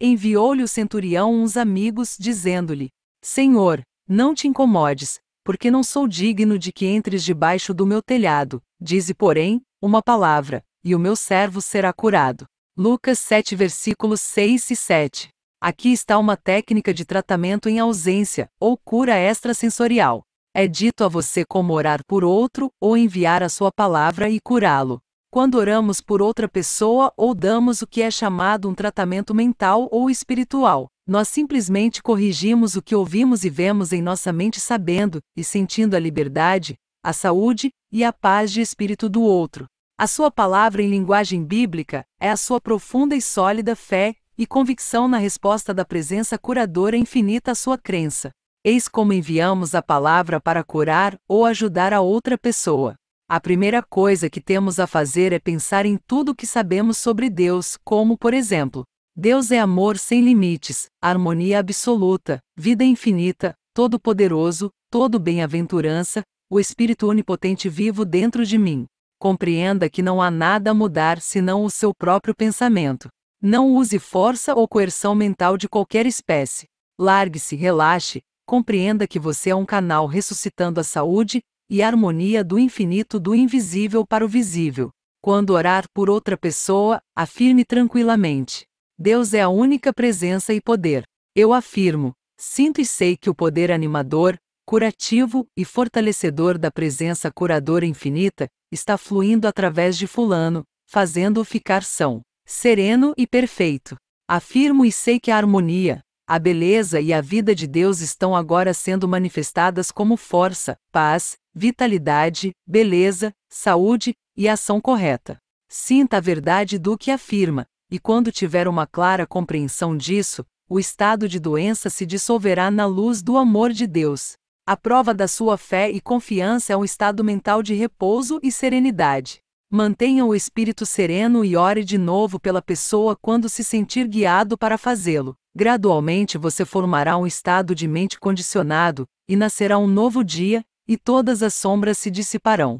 Enviou-lhe o centurião uns amigos, dizendo-lhe: Senhor, não te incomodes, porque não sou digno de que entres debaixo do meu telhado. Dize, porém, uma palavra, e o meu servo será curado. Lucas 7, versículos 6 e 7. Aqui está uma técnica de tratamento em ausência, ou cura extrasensorial. É dito a você como orar por outro ou enviar a sua palavra e curá-lo quando oramos por outra pessoa ou damos o que é chamado um tratamento mental ou espiritual. Nós simplesmente corrigimos o que ouvimos e vemos em nossa mente sabendo e sentindo a liberdade, a saúde e a paz de espírito do outro. A sua palavra em linguagem bíblica é a sua profunda e sólida fé e convicção na resposta da presença curadora infinita à sua crença. Eis como enviamos a palavra para curar ou ajudar a outra pessoa. A primeira coisa que temos a fazer é pensar em tudo o que sabemos sobre Deus, como, por exemplo, Deus é amor sem limites, harmonia absoluta, vida infinita, todo-poderoso, todo-bem-aventurança, o Espírito onipotente vivo dentro de mim. Compreenda que não há nada a mudar senão o seu próprio pensamento. Não use força ou coerção mental de qualquer espécie. Largue-se, relaxe, compreenda que você é um canal ressuscitando a saúde, e harmonia do infinito do invisível para o visível. Quando orar por outra pessoa, afirme tranquilamente: Deus é a única presença e poder. Eu afirmo, sinto e sei que o poder animador, curativo e fortalecedor da presença curadora infinita está fluindo através de Fulano, fazendo-o ficar são, sereno e perfeito. Afirmo e sei que a harmonia, a beleza e a vida de Deus estão agora sendo manifestadas como força, paz, vitalidade, beleza, saúde e ação correta. Sinta a verdade do que afirma, e quando tiver uma clara compreensão disso, o estado de doença se dissolverá na luz do amor de Deus. A prova da sua fé e confiança é um estado mental de repouso e serenidade. Mantenha o espírito sereno e ore de novo pela pessoa quando se sentir guiado para fazê-lo. Gradualmente você formará um estado de mente condicionado, e nascerá um novo dia, e todas as sombras se dissiparão.